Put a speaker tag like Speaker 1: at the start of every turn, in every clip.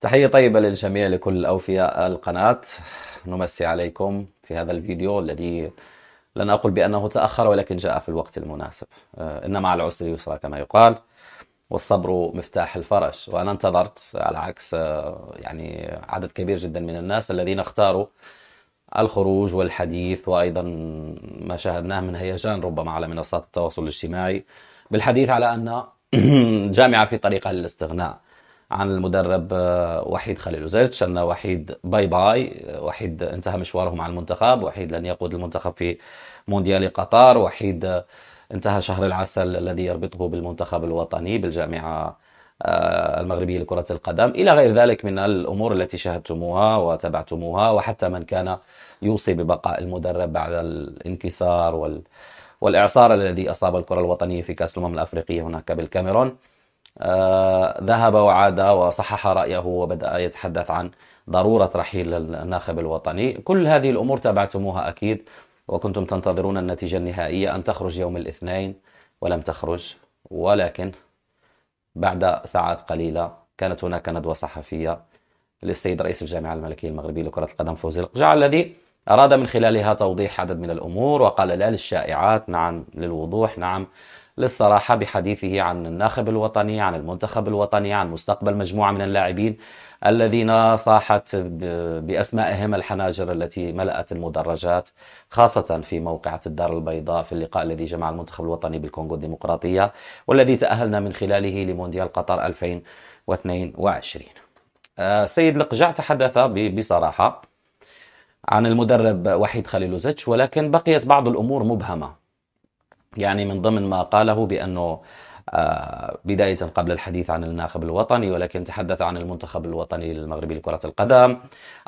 Speaker 1: تحية طيبة للجميع لكل أوفياء القناة نمسي عليكم في هذا الفيديو الذي لن أقول بأنه تأخر ولكن جاء في الوقت المناسب آه، إن مع العسر يسرى كما يقال والصبر مفتاح الفرج وأنا انتظرت على عكس آه، يعني عدد كبير جدا من الناس الذين اختاروا الخروج والحديث وأيضا ما شاهدناه من هيجان ربما على منصات التواصل الاجتماعي بالحديث على أن جامعة في طريقها للاستغناء عن المدرب آه، وحيد خليل وزيتش أن وحيد باي باي آه، وحيد انتهى مشواره مع المنتخب وحيد لن يقود المنتخب في مونديال قطر وحيد آه، انتهى شهر العسل الذي يربطه بالمنتخب الوطني بالجامعة المغربية لكرة القدم إلى غير ذلك من الأمور التي شاهدتموها وتابعتموها وحتى من كان يوصي ببقاء المدرب بعد الانكسار وال... والإعصار الذي أصاب الكرة الوطنية في كأس الأمم الأفريقية هناك بالكاميرون آه، ذهب وعاد وصحح رأيه وبدأ يتحدث عن ضرورة رحيل الناخب الوطني كل هذه الأمور تابعتموها أكيد وكنتم تنتظرون النتيجة النهائية أن تخرج يوم الاثنين ولم تخرج ولكن بعد ساعات قليلة كانت هناك ندوة صحفية للسيد رئيس الجامعة الملكية المغربية لكرة القدم فوزي القجع الذي أراد من خلالها توضيح عدد من الأمور وقال لا للشائعات نعم للوضوح نعم للصراحة بحديثه عن الناخب الوطني عن المنتخب الوطني عن مستقبل مجموعة من اللاعبين الذين صاحت بأسمائهم الحناجر التي ملأت المدرجات خاصة في موقعة الدار البيضاء في اللقاء الذي جمع المنتخب الوطني بالكونغو الديمقراطية والذي تأهلنا من خلاله لمونديال قطر 2022 آه، سيد القجع تحدث بصراحة عن المدرب وحيد خليلوزيتش ولكن بقيت بعض الأمور مبهمة يعني من ضمن ما قاله بأنه آه، بداية قبل الحديث عن الناخب الوطني ولكن تحدث عن المنتخب الوطني المغربي لكرة القدم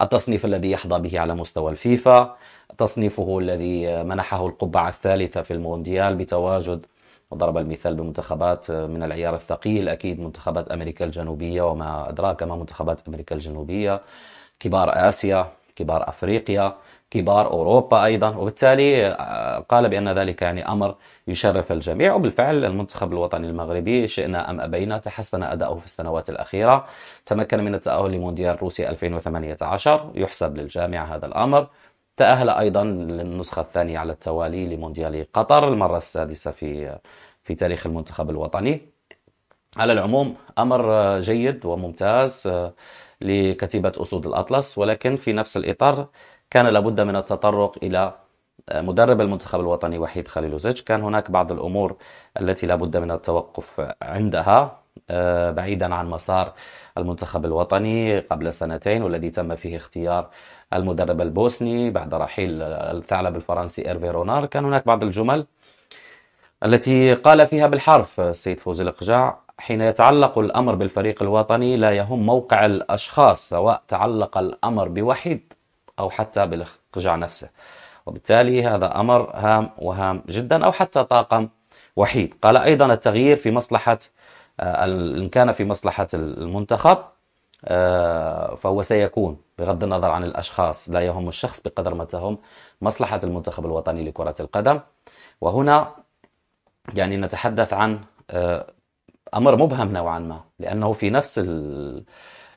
Speaker 1: التصنيف الذي يحظى به على مستوى الفيفا تصنيفه الذي منحه القبعة الثالثة في المونديال بتواجد وضرب المثال بمنتخبات آه، من العيار الثقيل أكيد منتخبات أمريكا الجنوبية وما أدراك ما منتخبات أمريكا الجنوبية كبار آسيا كبار أفريقيا كبار أوروبا أيضا وبالتالي آه، قال بأن ذلك يعني أمر يشرف الجميع وبالفعل المنتخب الوطني المغربي شئنا أم أبينا تحسن أداؤه في السنوات الأخيرة تمكن من التأهل لمونديال روسيا 2018 يحسب للجامعة هذا الأمر تأهل أيضا للنسخة الثانية على التوالي لمونديال قطر المرة السادسة في في تاريخ المنتخب الوطني على العموم أمر جيد وممتاز آه، لكتيبة أسود الأطلس ولكن في نفس الإطار كان لابد من التطرق إلى آه، مدرب المنتخب الوطني وحيد خليلوزيتش كان هناك بعض الأمور التي لابد من التوقف عندها آه، بعيدا عن مسار المنتخب الوطني قبل سنتين والذي تم فيه اختيار المدرب البوسني بعد رحيل الثعلب الفرنسي إيرفي رونار كان هناك بعض الجمل التي قال فيها بالحرف السيد فوزي الاقجاع حين يتعلق الأمر بالفريق الوطني لا يهم موقع الأشخاص سواء تعلق الأمر بوحيد أو حتى بالقجع نفسه وبالتالي هذا أمر هام وهام جدا أو حتى طاقم وحيد قال أيضا التغيير في مصلحة آه، إن كان في مصلحة المنتخب آه، فهو سيكون بغض النظر عن الأشخاص لا يهم الشخص بقدر ما تهم مصلحة المنتخب الوطني لكرة القدم وهنا يعني نتحدث عن آه، أمر مبهم نوعا ما لأنه في نفس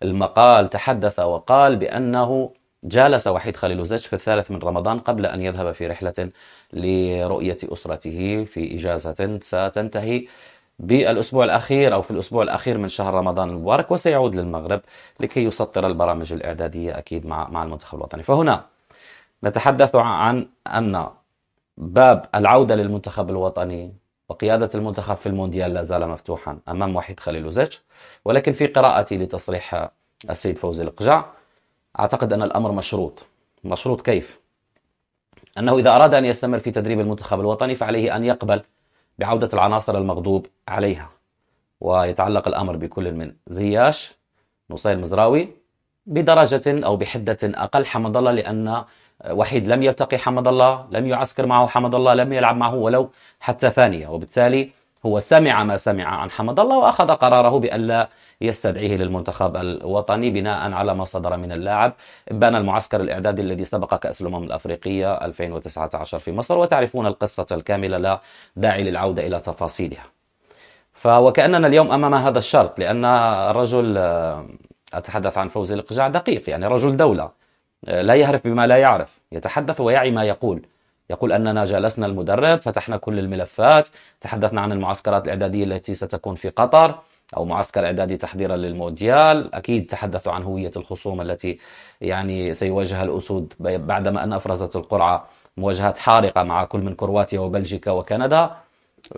Speaker 1: المقال تحدث وقال بأنه جالس وحيد خليل وزج في الثالث من رمضان قبل أن يذهب في رحلة لرؤية أسرته في إجازة ستنتهي بالأسبوع الأخير أو في الأسبوع الأخير من شهر رمضان المبارك وسيعود للمغرب لكي يسطر البرامج الإعدادية أكيد مع مع المنتخب الوطني فهنا نتحدث عن أن باب العودة للمنتخب الوطني وقيادة المنتخب في المونديال لا زال مفتوحا أمام وحيد خليل وزج ولكن في قراءتي لتصريح السيد فوزي القجع أعتقد أن الأمر مشروط مشروط كيف؟ أنه إذا أراد أن يستمر في تدريب المنتخب الوطني فعليه أن يقبل بعودة العناصر المغضوب عليها ويتعلق الأمر بكل من زياش نصير مزراوي بدرجة أو بحدة أقل حمد الله لأن وحيد لم يلتقي حمد الله لم يعسكر معه حمد الله لم يلعب معه ولو حتى ثانية وبالتالي هو سمع ما سمع عن حمد الله واخذ قراره بأن لا يستدعيه للمنتخب الوطني بناء على ما صدر من اللاعب بان المعسكر الاعدادي الذي سبق كاس الامم الافريقيه 2019 في مصر وتعرفون القصه الكامله لا داعي للعوده الى تفاصيلها فوكاننا اليوم امام هذا الشرط لان الرجل آه، اتحدث عن فوز القجاع دقيق يعني رجل دوله آه، لا يهرف بما لا يعرف يتحدث ويعي ما يقول يقول أننا جلسنا المدرب فتحنا كل الملفات تحدثنا عن المعسكرات الإعدادية التي ستكون في قطر أو معسكر إعدادي تحضيرا للمونديال أكيد تحدثوا عن هوية الخصوم التي يعني سيواجهها الأسود بعدما أن أفرزت القرعة مواجهات حارقة مع كل من كرواتيا وبلجيكا وكندا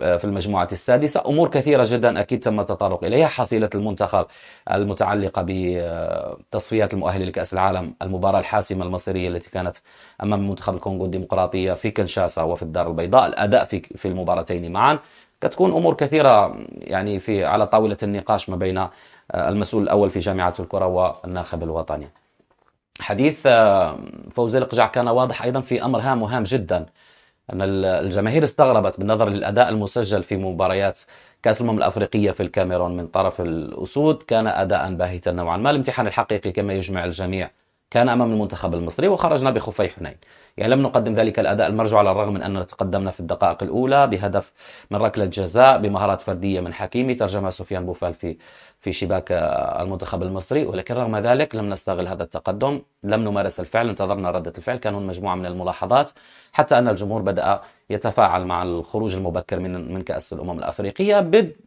Speaker 1: آه، في المجموعة السادسة أمور كثيرة جدا أكيد تم التطرق إليها حصيلة المنتخب المتعلقة بتصفيات المؤهلة لكأس العالم المباراة الحاسمة المصيرية التي كانت أمام منتخب الكونغو الديمقراطية في كنشاسا وفي الدار البيضاء الأداء في في المباراتين معا كتكون أمور كثيرة يعني في على طاولة النقاش ما بين آه، المسؤول الأول في جامعة الكرة والناخب الوطني حديث آه، فوزي القجع كان واضح أيضا في أمر هام وهام جدا أن الجماهير استغربت بالنظر للأداء المسجل في مباريات كأس الأمم الأفريقية في الكاميرون من طرف الأسود كان أداء باهتا نوعا ما الامتحان الحقيقي كما يجمع الجميع كان امام المنتخب المصري وخرجنا بخفي حنين يعني لم نقدم ذلك الاداء المرجو على الرغم من اننا تقدمنا في الدقائق الاولى بهدف من ركله جزاء بمهارات فرديه من حكيمي ترجمها سفيان بوفال في في شباك المنتخب المصري ولكن رغم ذلك لم نستغل هذا التقدم لم نمارس الفعل انتظرنا ردة الفعل كانوا مجموعة من الملاحظات حتى أن الجمهور بدأ يتفاعل مع الخروج المبكر من من كأس الأمم الأفريقية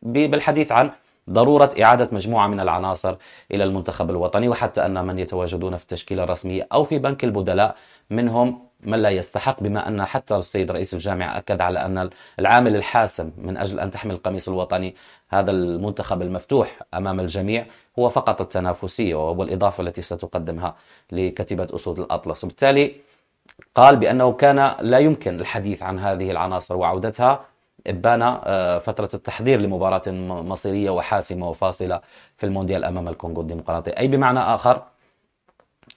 Speaker 1: بالحديث عن ضرورة إعادة مجموعة من العناصر إلى المنتخب الوطني وحتى أن من يتواجدون في التشكيلة الرسمية أو في بنك البدلاء منهم من لا يستحق بما أن حتى السيد رئيس الجامعة أكد على أن العامل الحاسم من أجل أن تحمل القميص الوطني هذا المنتخب المفتوح أمام الجميع هو فقط التنافسية والإضافة التي ستقدمها لكتيبة أسود الأطلس وبالتالي قال بأنه كان لا يمكن الحديث عن هذه العناصر وعودتها ابان آه، فترة التحضير لمباراة مصيرية وحاسمة وفاصلة في المونديال أمام الكونغو الديمقراطي أي بمعنى آخر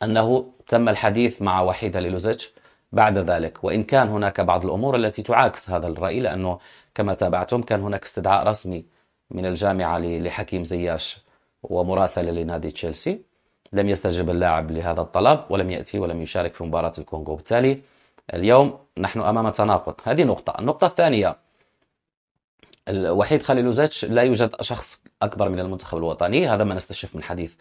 Speaker 1: أنه تم الحديث مع وحيدة ليلوزيتش بعد ذلك وإن كان هناك بعض الأمور التي تعاكس هذا الرأي لأنه كما تابعتم كان هناك استدعاء رسمي من الجامعة لحكيم زياش ومراسلة لنادي تشيلسي لم يستجب اللاعب لهذا الطلب ولم يأتي ولم يشارك في مباراة الكونغو بالتالي اليوم نحن أمام تناقض هذه نقطة النقطة الثانية الوحيد خليلوزيتش لا يوجد شخص أكبر من المنتخب الوطني هذا ما نستشف من حديث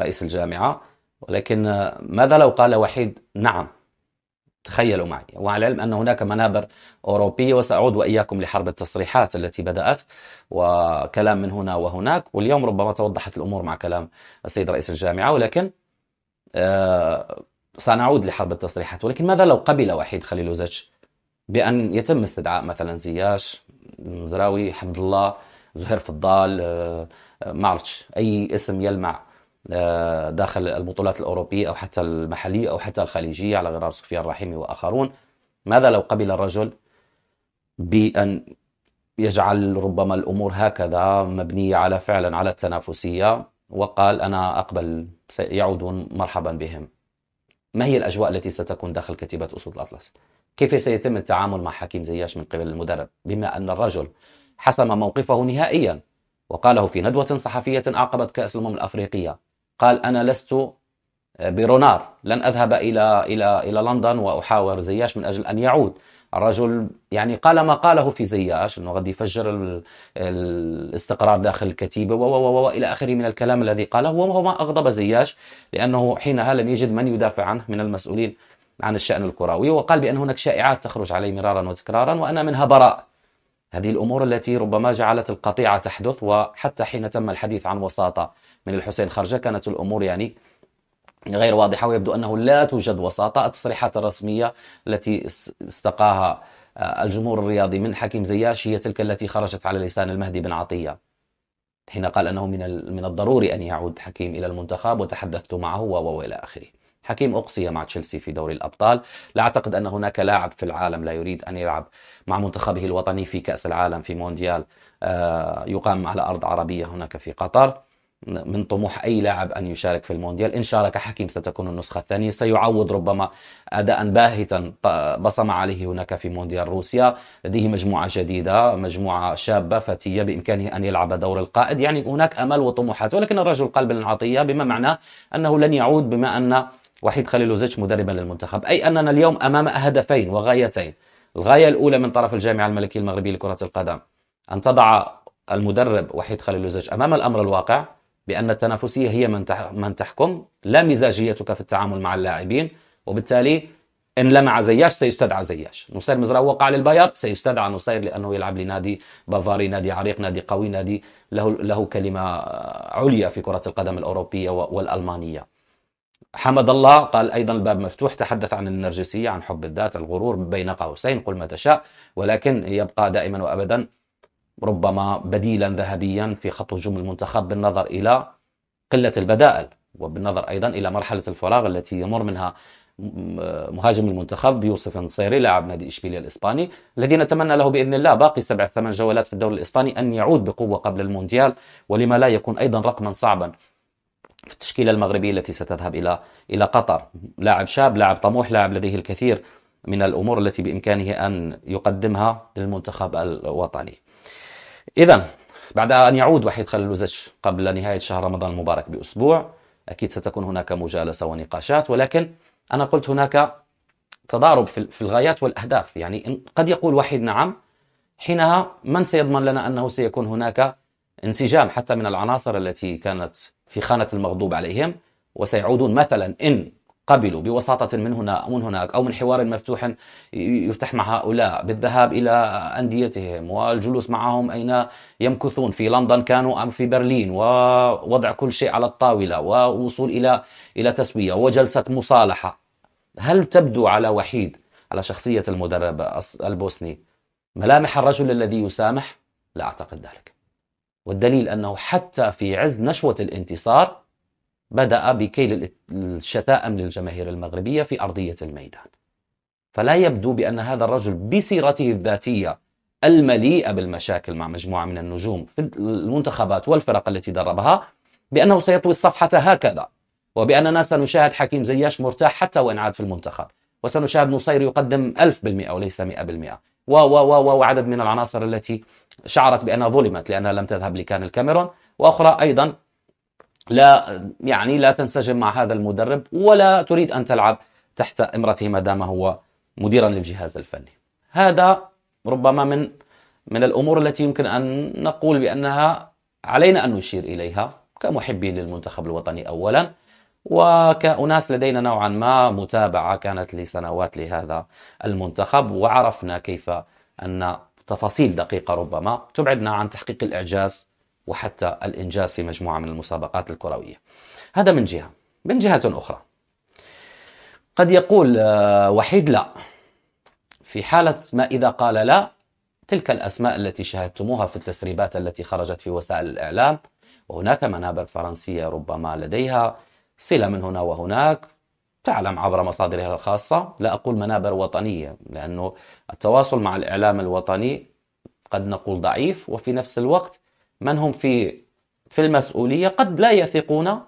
Speaker 1: رئيس الجامعة ولكن آه، ماذا لو قال وحيد نعم تخيلوا معي وعلى العلم أن هناك منابر أوروبية وسأعود وإياكم لحرب التصريحات التي بدأت وكلام من هنا وهناك واليوم ربما توضحت الأمور مع كلام السيد رئيس الجامعة ولكن آه، سنعود لحرب التصريحات ولكن ماذا لو قبل وحيد خليل وزتش بأن يتم استدعاء مثلا زياش زراوي حمد الله زهير فضال آه, آه، مارتش أي اسم يلمع آه، داخل البطولات الأوروبية أو حتى المحلية أو حتى الخليجية على غرار سفيان الرحيمي وآخرون ماذا لو قبل الرجل بأن يجعل ربما الأمور هكذا مبنية على فعلا على التنافسية وقال أنا أقبل يعودون مرحبا بهم ما هي الأجواء التي ستكون داخل كتيبة أسود الأطلس كيف سيتم التعامل مع حكيم زياش من قبل المدرب بما أن الرجل حسم موقفه نهائيا وقاله في ندوة صحفية أعقبت كأس الأمم الأفريقية قال أنا لست آه، برونار لن أذهب إلى إلى إلى لندن وأحاور زياش من أجل أن يعود الرجل يعني قال ما قاله في زياش أنه غادي يفجر الاستقرار داخل الكتيبة و الى آخره من الكلام الذي قاله وهو ما أغضب زياش لأنه حينها لم يجد من يدافع عنه من المسؤولين عن الشأن الكروي وقال بأن هناك شائعات تخرج علي مرارا وتكرارا وأنا منها براء هذه الأمور التي ربما جعلت القطيعة تحدث وحتى حين تم الحديث عن وساطة من الحسين خرجة كانت الأمور يعني غير واضحة ويبدو أنه لا توجد وساطة التصريحات الرسمية التي استقاها آه، الجمهور الرياضي من حكيم زياش هي تلك التي خرجت على لسان المهدي بن عطية حين قال أنه من من الضروري أن يعود حكيم إلى المنتخب وتحدثت معه وإلى آخره حكيم أقصي مع تشيلسي في دوري الأبطال لا أعتقد أن هناك لاعب في العالم لا يريد أن يلعب مع منتخبه الوطني في كأس العالم في مونديال آه، يقام على أرض عربية هناك في قطر من طموح أي لاعب أن يشارك في المونديال إن شارك حكيم ستكون النسخة الثانية سيعوض ربما أداء باهتا بصم عليه هناك في مونديال روسيا لديه مجموعة جديدة مجموعة شابة فتية بإمكانه أن يلعب دور القائد يعني هناك أمل وطموحات ولكن الرجل قلب العطية بما معناه أنه لن يعود بما أن وحيد خليلوزيتش مدربا للمنتخب أي أننا اليوم أمام هدفين وغايتين الغاية الأولى من طرف الجامعة الملكية المغربية لكرة القدم أن تضع المدرب وحيد خليلوزيتش أمام الأمر الواقع بأن التنافسية هي من من تحكم لا مزاجيتك في التعامل مع اللاعبين وبالتالي إن لمع زياش سيستدعى زياش نصير مزرعه وقع للباير سيستدعى نصير لأنه يلعب لنادي بافاري نادي عريق نادي قوي نادي له, له كلمة عليا في كرة القدم الأوروبية والألمانية حمد الله قال أيضا الباب مفتوح تحدث عن النرجسية عن حب الذات الغرور بين قوسين قل ما تشاء ولكن يبقى دائما وأبدا ربما بديلا ذهبيا في خط هجوم المنتخب بالنظر إلى قلة البدائل وبالنظر أيضا إلى مرحلة الفراغ التي يمر منها مهاجم المنتخب يوسف النصيري لاعب نادي إشبيلية الإسباني الذي نتمنى له بإذن الله باقي سبع ثمان جولات في الدوري الإسباني أن يعود بقوة قبل المونديال ولما لا يكون أيضا رقما صعبا في التشكيلة المغربية التي ستذهب إلى إلى قطر لاعب شاب لاعب طموح لاعب لديه الكثير من الأمور التي بإمكانه أن يقدمها للمنتخب الوطني إذا بعد أن يعود وحيد خلال خليلوزج قبل نهاية شهر رمضان المبارك بأسبوع أكيد ستكون هناك مجالسة ونقاشات ولكن أنا قلت هناك تضارب في الغايات والأهداف يعني قد يقول وحيد نعم حينها من سيضمن لنا أنه سيكون هناك انسجام حتى من العناصر التي كانت في خانة المغضوب عليهم وسيعودون مثلا إن قبلوا بوساطة من هنا أو من هناك أو من حوار مفتوح يفتح مع هؤلاء بالذهاب إلى أنديتهم والجلوس معهم أين يمكثون في لندن كانوا أم في برلين ووضع كل شيء على الطاولة ووصول إلى إلى تسوية وجلسة مصالحة هل تبدو على وحيد على شخصية المدرب البوسني ملامح الرجل الذي يسامح؟ لا أعتقد ذلك والدليل أنه حتى في عز نشوة الانتصار بدأ بكيل الشتائم للجماهير المغربية في أرضية الميدان فلا يبدو بأن هذا الرجل بسيرته الذاتية المليئة بالمشاكل مع مجموعة من النجوم في المنتخبات والفرق التي دربها بأنه سيطوي الصفحة هكذا وبأننا سنشاهد حكيم زياش مرتاح حتى وإن عاد في المنتخب وسنشاهد نصير يقدم 1000% وليس 100% و و و وعدد من العناصر التي شعرت بأنها ظلمت لأنها لم تذهب لكان الكاميرون وأخرى أيضا لا يعني لا تنسجم مع هذا المدرب ولا تريد أن تلعب تحت إمرته ما دام هو مديرا للجهاز الفني هذا ربما من من الأمور التي يمكن أن نقول بأنها علينا أن نشير إليها كمحبين للمنتخب الوطني أولا وكأناس لدينا نوعا ما متابعة كانت لسنوات لهذا المنتخب وعرفنا كيف أن تفاصيل دقيقة ربما تبعدنا عن تحقيق الإعجاز وحتى الإنجاز في مجموعة من المسابقات الكروية هذا من جهة من جهة أخرى قد يقول آه، وحيد لا في حالة ما إذا قال لا تلك الأسماء التي شاهدتموها في التسريبات التي خرجت في وسائل الإعلام وهناك منابر فرنسية ربما لديها صلة من هنا وهناك تعلم عبر مصادرها الخاصة لا أقول منابر وطنية لأنه التواصل مع الإعلام الوطني قد نقول ضعيف وفي نفس الوقت من هم في في المسؤولية قد لا يثقون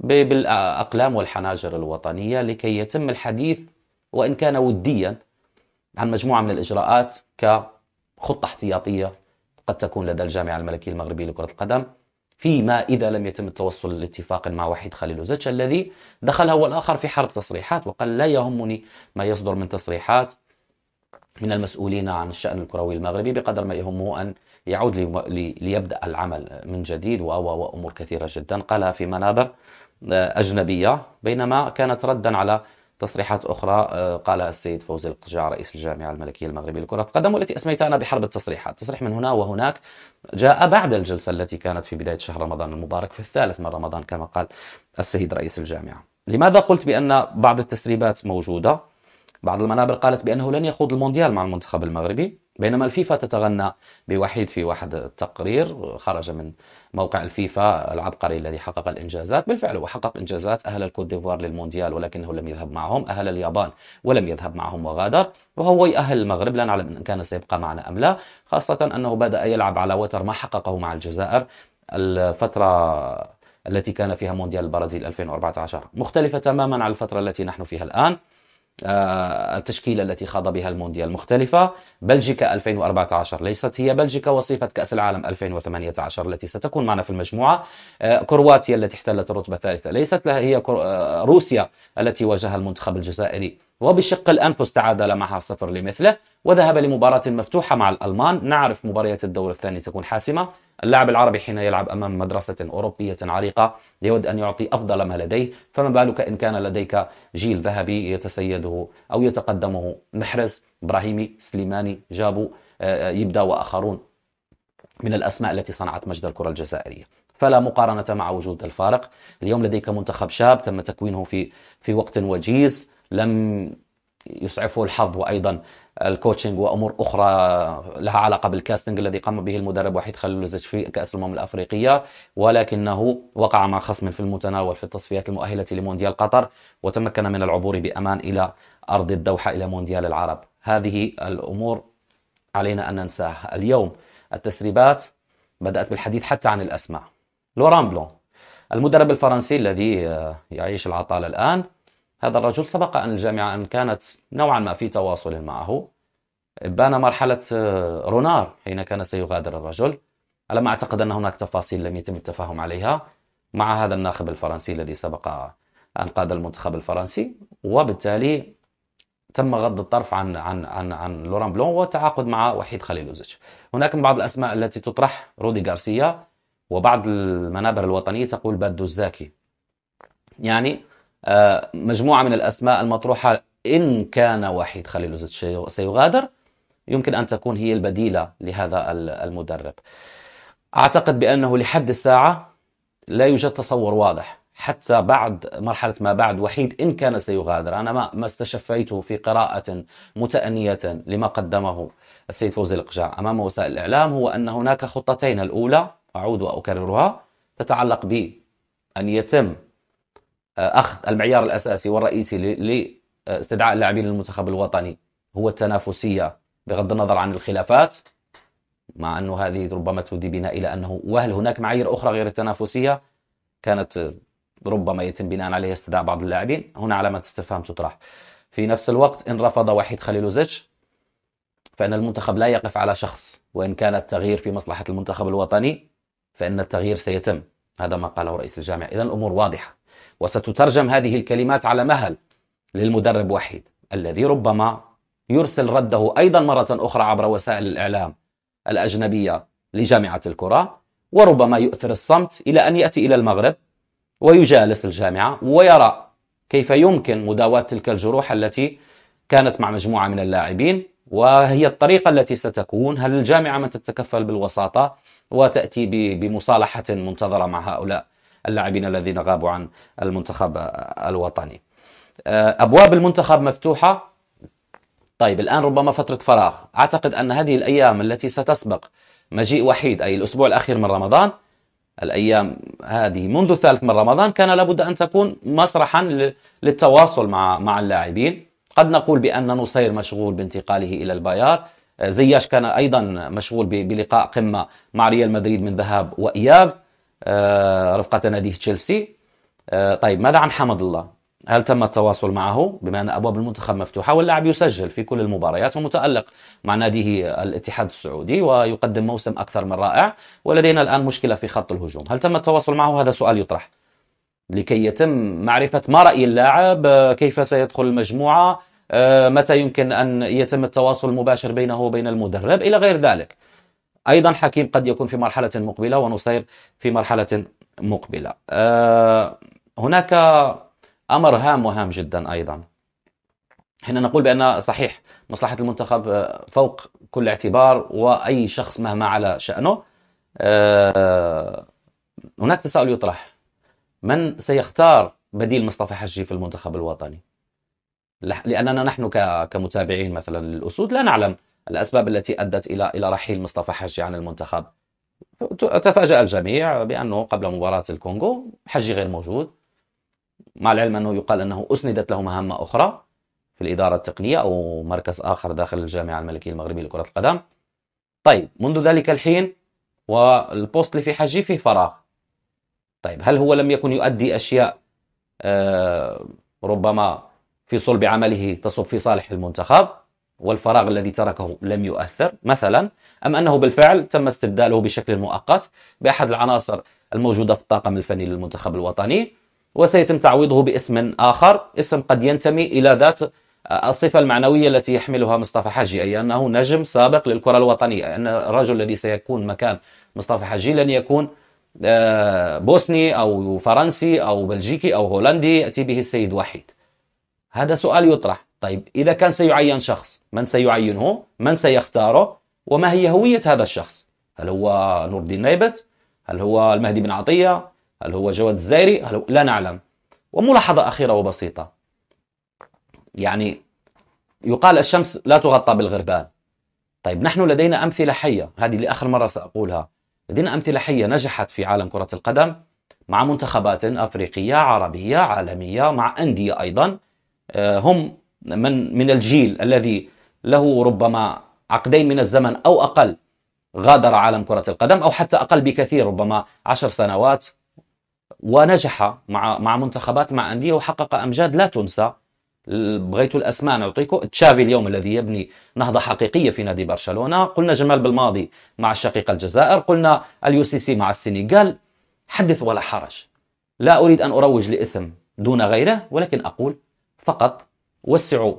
Speaker 1: بالأقلام والحناجر الوطنية لكي يتم الحديث وإن كان وديا عن مجموعة من الإجراءات كخطة احتياطية قد تكون لدى الجامعة الملكية المغربية لكرة القدم فيما إذا لم يتم التوصل لاتفاق مع وحيد خليل وزتش الذي دخل هو الآخر في حرب تصريحات وقال لا يهمني ما يصدر من تصريحات من المسؤولين عن الشأن الكروي المغربي بقدر ما يهمه أن يعود ليبدأ العمل من جديد وأمور كثيرة جدا قالها في منابر آه، أجنبية بينما كانت ردا على تصريحات أخرى آه، قالها السيد فوزي القجع رئيس الجامعة الملكية المغربية لكرة القدم والتي أسميتها أنا بحرب التصريحات تصريح من هنا وهناك جاء بعد الجلسة التي كانت في بداية شهر رمضان المبارك في الثالث من رمضان كما قال السيد رئيس الجامعة لماذا قلت بأن بعض التسريبات موجودة بعض المنابر قالت بأنه لن يخوض المونديال مع المنتخب المغربي بينما الفيفا تتغنى بوحيد في واحد التقرير خرج من موقع الفيفا العبقري الذي حقق الانجازات بالفعل هو حقق انجازات اهل الكوت ديفوار للمونديال ولكنه لم يذهب معهم اهل اليابان ولم يذهب معهم وغادر وهو يأهل المغرب لا نعلم ان كان سيبقى معنا ام لا خاصه انه بدا يلعب على وتر ما حققه مع الجزائر الفتره التي كان فيها مونديال البرازيل 2014 مختلفة تماما عن الفترة التي نحن فيها الآن آه، التشكيلة التي خاض بها المونديال مختلفة بلجيكا 2014 ليست هي بلجيكا وصيفة كأس العالم 2018 التي ستكون معنا في المجموعة آه، كرواتيا التي احتلت الرتبة الثالثة ليست هي آه، روسيا التي واجهها المنتخب الجزائري وبشق الأنفس تعادل معها صفر لمثله وذهب لمباراة مفتوحة مع الألمان نعرف مباريات الدور الثاني تكون حاسمة اللاعب العربي حين يلعب أمام مدرسة أوروبية عريقة يود أن يعطي أفضل ما لديه فما بالك إن كان لديك جيل ذهبي يتسيده أو يتقدمه محرز إبراهيمي سليماني جابو آه، آه، يبدأ وآخرون من الأسماء التي صنعت مجد الكرة الجزائرية فلا مقارنة مع وجود الفارق اليوم لديك منتخب شاب تم تكوينه في في وقت وجيز لم يسعفه الحظ وايضا الكوتشنج وامور اخرى لها علاقه بالكاستنج الذي قام به المدرب وحيد خليل في كاس الامم الافريقيه ولكنه وقع مع خصم في المتناول في التصفيات المؤهله لمونديال قطر وتمكن من العبور بامان الى ارض الدوحه الى مونديال العرب هذه الامور علينا ان ننساها اليوم التسريبات بدات بالحديث حتى عن الاسماء لوران بلون المدرب الفرنسي الذي يعيش العطاله الان هذا الرجل سبق أن الجامعة أن كانت نوعا ما في تواصل معه بان مرحلة آه، رونار حين كان سيغادر الرجل على ما أعتقد أن هناك تفاصيل لم يتم التفاهم عليها مع هذا الناخب الفرنسي الذي سبق أن قاد المنتخب الفرنسي وبالتالي تم غض الطرف عن عن عن عن لوران بلون والتعاقد مع وحيد خليلوزيتش هناك بعض الاسماء التي تطرح رودي غارسيا وبعض المنابر الوطنيه تقول بادو الزاكي يعني آه، مجموعة من الأسماء المطروحة إن كان وحيد خليل سيغادر يمكن أن تكون هي البديلة لهذا المدرب أعتقد بأنه لحد الساعة لا يوجد تصور واضح حتى بعد مرحلة ما بعد وحيد إن كان سيغادر أنا ما استشفيته في قراءة متأنية لما قدمه السيد فوزي القجاع أمام وسائل الإعلام هو أن هناك خطتين الأولى أعود وأكررها تتعلق بأن يتم اخذ المعيار الاساسي والرئيسي لاستدعاء اللاعبين للمنتخب الوطني هو التنافسيه بغض النظر عن الخلافات مع انه هذه ربما تودي بنا الى انه وهل هناك معايير اخرى غير التنافسيه كانت ربما يتم بناء عليها استدعاء بعض اللاعبين هنا علامه استفهام تطرح في نفس الوقت ان رفض وحيد خليلوزيتش فان المنتخب لا يقف على شخص وان كان التغيير في مصلحه المنتخب الوطني فان التغيير سيتم هذا ما قاله رئيس الجامعه اذا الامور واضحه وستترجم هذه الكلمات على مهل للمدرب وحيد الذي ربما يرسل رده أيضا مرة أخرى عبر وسائل الإعلام الأجنبية لجامعة الكرة وربما يؤثر الصمت إلى أن يأتي إلى المغرب ويجالس الجامعة ويرى كيف يمكن مداواة تلك الجروح التي كانت مع مجموعة من اللاعبين وهي الطريقة التي ستكون هل الجامعة من تتكفل بالوساطة وتأتي بمصالحة منتظرة مع هؤلاء اللاعبين الذين غابوا عن المنتخب الوطني آه، أبواب المنتخب مفتوحة طيب الآن ربما فترة فراغ أعتقد أن هذه الأيام التي ستسبق مجيء وحيد أي الأسبوع الأخير من رمضان الأيام هذه منذ الثالث من رمضان كان لابد أن تكون مسرحا للتواصل مع مع اللاعبين قد نقول بأن نصير مشغول بانتقاله إلى البايار آه، زياش كان أيضا مشغول بلقاء قمة مع ريال مدريد من ذهاب وإياب آه، رفقة ناديه تشيلسي آه، طيب ماذا عن حمد الله هل تم التواصل معه بما أن أبواب المنتخب مفتوحة واللاعب يسجل في كل المباريات ومتألق مع ناديه الاتحاد السعودي ويقدم موسم أكثر من رائع ولدينا الآن مشكلة في خط الهجوم هل تم التواصل معه هذا سؤال يطرح لكي يتم معرفة ما رأي اللاعب آه، كيف سيدخل المجموعة متى يمكن أن يتم التواصل المباشر بينه وبين المدرب إلى غير ذلك أيضا حكيم قد يكون في مرحلة مقبلة ونصير في مرحلة مقبلة آه، هناك أمر هام وهام جدا أيضا حين نقول بأن صحيح مصلحة المنتخب آه، فوق كل اعتبار وأي شخص مهما على شأنه آه، هناك تساؤل يطرح من سيختار بديل مصطفى حجي في المنتخب الوطني لأننا نحن كمتابعين مثلا للأسود لا نعلم الأسباب التي أدت إلى إلى رحيل مصطفى حجي عن المنتخب تفاجأ الجميع بأنه قبل مباراة الكونغو حجي غير موجود مع العلم أنه يقال أنه أسندت له مهمة أخرى في الإدارة التقنية أو مركز آخر داخل الجامعة الملكية المغربية لكرة القدم طيب منذ ذلك الحين والبوست اللي في حجي فيه فراغ طيب هل هو لم يكن يؤدي أشياء آه، ربما في صلب عمله تصب في صالح المنتخب والفراغ الذي تركه لم يؤثر مثلا أم أنه بالفعل تم استبداله بشكل مؤقت بأحد العناصر الموجودة في الطاقم الفني للمنتخب الوطني وسيتم تعويضه باسم آخر اسم قد ينتمي إلى ذات الصفة المعنوية التي يحملها مصطفى حاجي أي أنه نجم سابق للكرة الوطنية أن الرجل الذي سيكون مكان مصطفى حاجي لن يكون آه، بوسني أو فرنسي أو بلجيكي أو هولندي يأتي به السيد وحيد هذا سؤال يطرح طيب إذا كان سيعين شخص من سيعينه من سيختاره وما هي هوية هذا الشخص هل هو نور الدين نيبت هل هو المهدي بن عطية هل هو جواد الزايري هل هو... لا نعلم وملاحظة أخيرة وبسيطة يعني يقال الشمس لا تغطى بالغربال طيب نحن لدينا أمثلة حية هذه لآخر مرة سأقولها لدينا أمثلة حية نجحت في عالم كرة القدم مع منتخبات أفريقية عربية عالمية مع أندية أيضا آه، هم من من الجيل الذي له ربما عقدين من الزمن أو أقل غادر عالم كرة القدم أو حتى أقل بكثير ربما عشر سنوات ونجح مع مع منتخبات مع أندية وحقق أمجاد لا تنسى بغيت الاسماء نعطيكم تشافي اليوم الذي يبني نهضه حقيقيه في نادي برشلونه قلنا جمال بالماضي مع الشقيقه الجزائر قلنا اليو سي سي مع السنغال حدث ولا حرج لا اريد ان اروج لاسم دون غيره ولكن اقول فقط وسعوا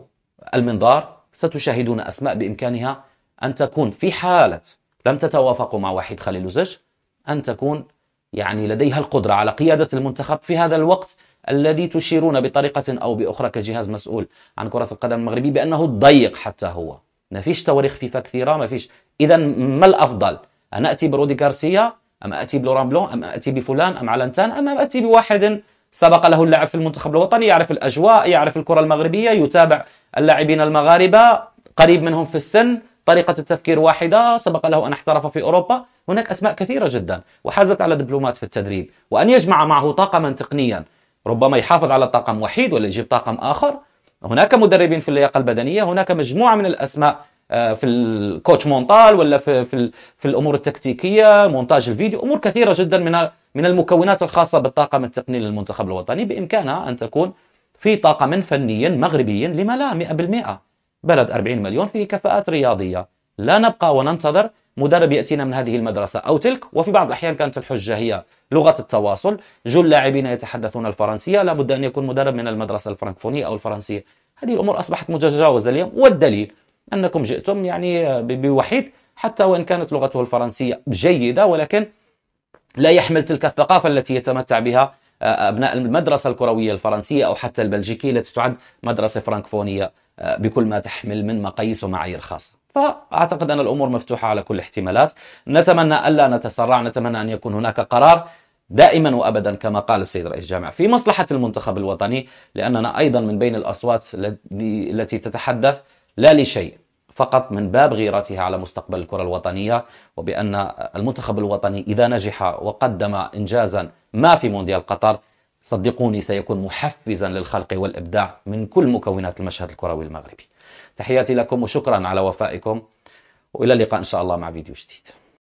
Speaker 1: المنظار ستشاهدون أسماء بإمكانها أن تكون في حالة لم تتوافقوا مع وحيد وزج أن تكون يعني لديها القدرة على قيادة المنتخب في هذا الوقت الذي تشيرون بطريقة أو بأخرى كجهاز مسؤول عن كرة القدم المغربي بأنه ضيق حتى هو ما فيش تواريخ فيفا كثيرة ما فيش إذا ما الأفضل أن أتي برودي غارسيا أم أتي بلوران بلون أم أتي بفلان أم علنتان أم أتي بواحد سبق له اللعب في المنتخب الوطني يعرف الأجواء يعرف الكرة المغربية يتابع اللاعبين المغاربة قريب منهم في السن طريقة التفكير واحدة سبق له أن احترف في أوروبا هناك أسماء كثيرة جدا وحازت على دبلومات في التدريب وأن يجمع معه طاقما تقنيا ربما يحافظ على طاقم وحيد ولا يجيب طاقم آخر هناك مدربين في اللياقة البدنية هناك مجموعة من الأسماء آه، في الكوتش مونتال ولا في في, في الامور التكتيكيه مونتاج الفيديو امور كثيره جدا من من المكونات الخاصه بالطاقم التقني للمنتخب الوطني بامكانها ان تكون في طاقم فني مغربي لما لا 100% بلد 40 مليون فيه كفاءات رياضيه لا نبقى وننتظر مدرب ياتينا من هذه المدرسه او تلك وفي بعض الاحيان كانت الحجه هي لغه التواصل جو اللاعبين يتحدثون الفرنسيه لابد ان يكون مدرب من المدرسه الفرنكفونيه او الفرنسيه هذه الامور اصبحت متجاوزه اليوم والدليل أنكم جئتم يعني بوحيد حتى وإن كانت لغته الفرنسية جيدة ولكن لا يحمل تلك الثقافة التي يتمتع بها آه، آه، أبناء المدرسة الكروية الفرنسية أو حتى البلجيكية التي تعد مدرسة فرانكفونية آه، بكل ما تحمل من مقاييس ومعايير خاصة فأعتقد أن الأمور مفتوحة على كل احتمالات نتمنى ألا نتسرع نتمنى أن يكون هناك قرار دائما وابدا كما قال السيد رئيس الجامعه في مصلحه المنتخب الوطني لاننا ايضا من بين الاصوات التي تتحدث لا لشيء فقط من باب غيرتها على مستقبل الكرة الوطنية وبأن المنتخب الوطني إذا نجح وقدم إنجازا ما في مونديال قطر صدقوني سيكون محفزا للخلق والإبداع من كل مكونات المشهد الكروي المغربي تحياتي لكم وشكرا على وفائكم وإلى اللقاء إن شاء الله مع فيديو جديد